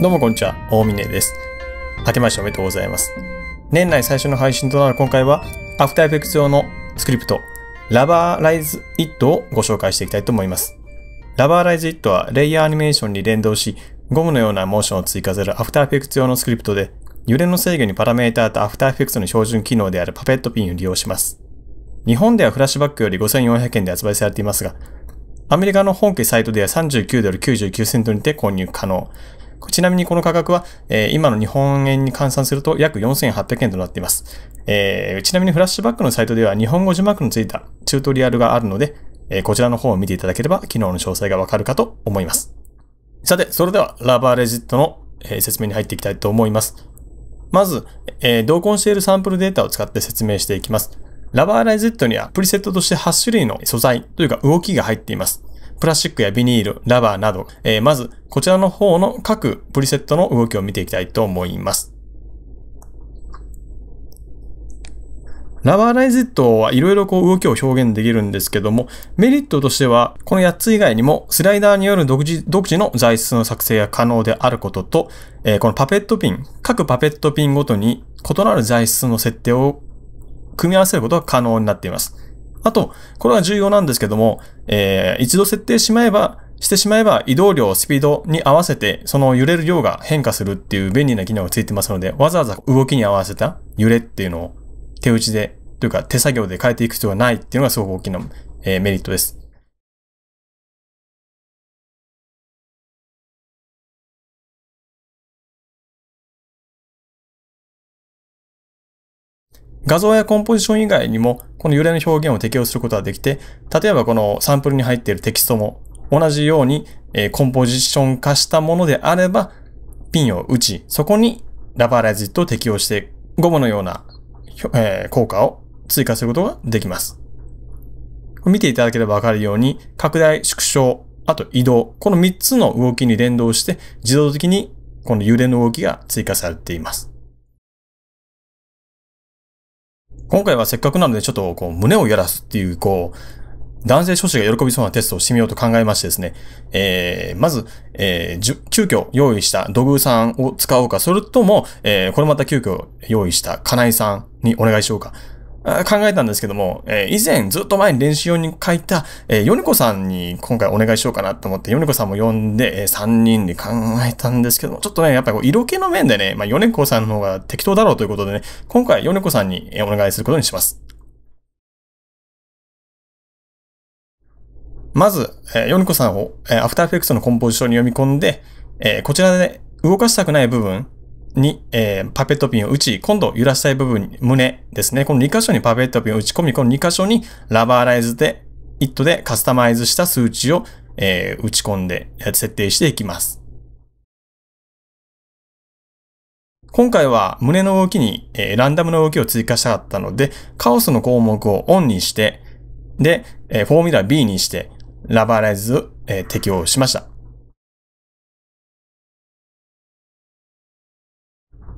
どうもこんにちは、大峰です。明けましておめでとうございます。年内最初の配信となる今回は、アフターエフェクツ用のスクリプト、ラバーライズイットをご紹介していきたいと思います。ラバーライズイットはレイヤーアニメーションに連動し、ゴムのようなモーションを追加するアフターエフェクツ用のスクリプトで、揺れの制御にパラメーターとアフターエフェクツの標準機能であるパペットピンを利用します。日本ではフラッシュバックより5400円で発売されていますが、アメリカの本家サイトでは39ドル99セントにて購入可能。ちなみにこの価格は、えー、今の日本円に換算すると約4800円となっています、えー、ちなみにフラッシュバックのサイトでは日本語字幕のついたチュートリアルがあるので、えー、こちらの方を見ていただければ機能の詳細がわかるかと思います。さて、それではラバーレジットの、え説明に入っていきたいと思います。まず、え同梱しているサンプルデータを使って説明していきます。ラバーライズットにはプリセットとして8種類の素材というか動きが入っています。プラスチックやビニール、ラバーなど、えー、まずこちらの方の各プリセットの動きを見ていきたいと思います。ラバーライズットはいろいろこう動きを表現できるんですけども、メリットとしては、この8つ以外にも、スライダーによる独自、独自の材質の作成が可能であることと、えー、このパペットピン、各パペットピンごとに異なる材質の設定を組み合わせることが可能になっています。あと、これは重要なんですけども、えー、一度設定しまえば、してしまえば移動量、スピードに合わせて、その揺れる量が変化するっていう便利な機能がついてますので、わざわざ動きに合わせた揺れっていうのを手打ちで、というか手作業で変えていく必要がないっていうのがすごく大きな、えメリットです。画像やコンポジション以外にも、この揺れの表現を適用することができて、例えばこのサンプルに入っているテキストも、同じように、えコンポジション化したものであれば、ピンを打ち、そこにラバーライズットを適用して、ゴムのような、え効果を追加することができます。見ていただければわかるように、拡大、縮小、あと移動、この3つの動きに連動して、自動的にこの揺れの動きが追加されています。今回はせっかくなのでちょっとこう胸をやらすっていうこう、男性諸子が喜びそうなテストをしてみようと考えましてですね、えー、まず、えー、急遽用意した土偶さんを使おうか、それとも、えー、これまた急遽用意した金井さんにお願いしようか。考えたんですけども、えー、以前ずっと前に練習用に書いた、えー、ヨネコさんに今回お願いしようかなと思って、ヨネコさんも呼んで、えー、3人で考えたんですけども、ちょっとね、やっぱり色気の面でね、まあ、ヨネコさんの方が適当だろうということでね、今回ヨネコさんにお願いすることにします。まず、えー、ヨネコさんを、えー、アフターフェクトのコンポジションに読み込んで、えー、こちらで、ね、動かしたくない部分、に、えー、パペットピンを打ち、今度揺らしたい部分に胸ですね。この2箇所にパペットピンを打ち込み、この2箇所にラバーライズで、イットでカスタマイズした数値を、えー、打ち込んで、設定していきます。今回は胸の動きに、えー、ランダムの動きを追加したかったので、カオスの項目をオンにして、で、えー、フォーミュラ B にして、ラバーライズ、えー、適用しました。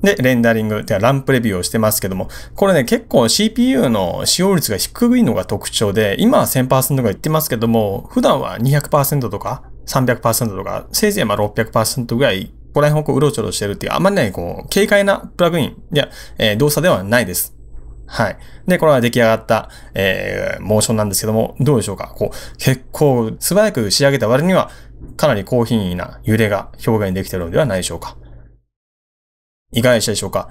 で、レンダリング、ではランプレビューをしてますけども、これね、結構 CPU の使用率が低いのが特徴で、今は1000%とか言ってますけども、普段は200%とか300%とか、せいぜいまあ600%ぐらい、ここら辺をこううろちょろしてるっていう、あんまりね、こう、軽快なプラグイン、いや、えー、動作ではないです。はい。で、これは出来上がった、えー、モーションなんですけども、どうでしょうかこう、結構素早く仕上げた割には、かなり高品位な揺れが表現できてるのではないでしょうか。いかがでしたでしょうか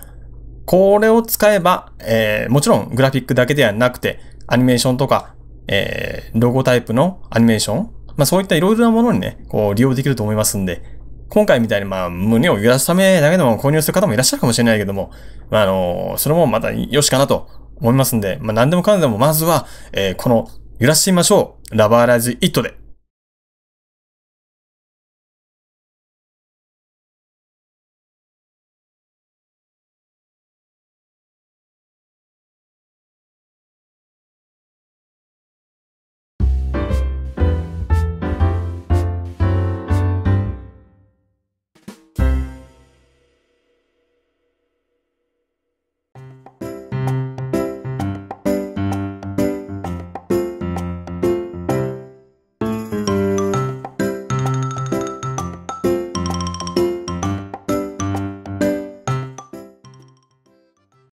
これを使えば、えー、もちろんグラフィックだけではなくて、アニメーションとか、えー、ロゴタイプのアニメーション、まあそういったいろいろなものにね、こう利用できると思いますんで、今回みたいにまあ胸を揺らすためだけでも購入する方もいらっしゃるかもしれないけども、まああの、それもまた良しかなと思いますんで、まあ何でもかんでもまずは、えー、この揺らしてみましょう。ラバーライズイットで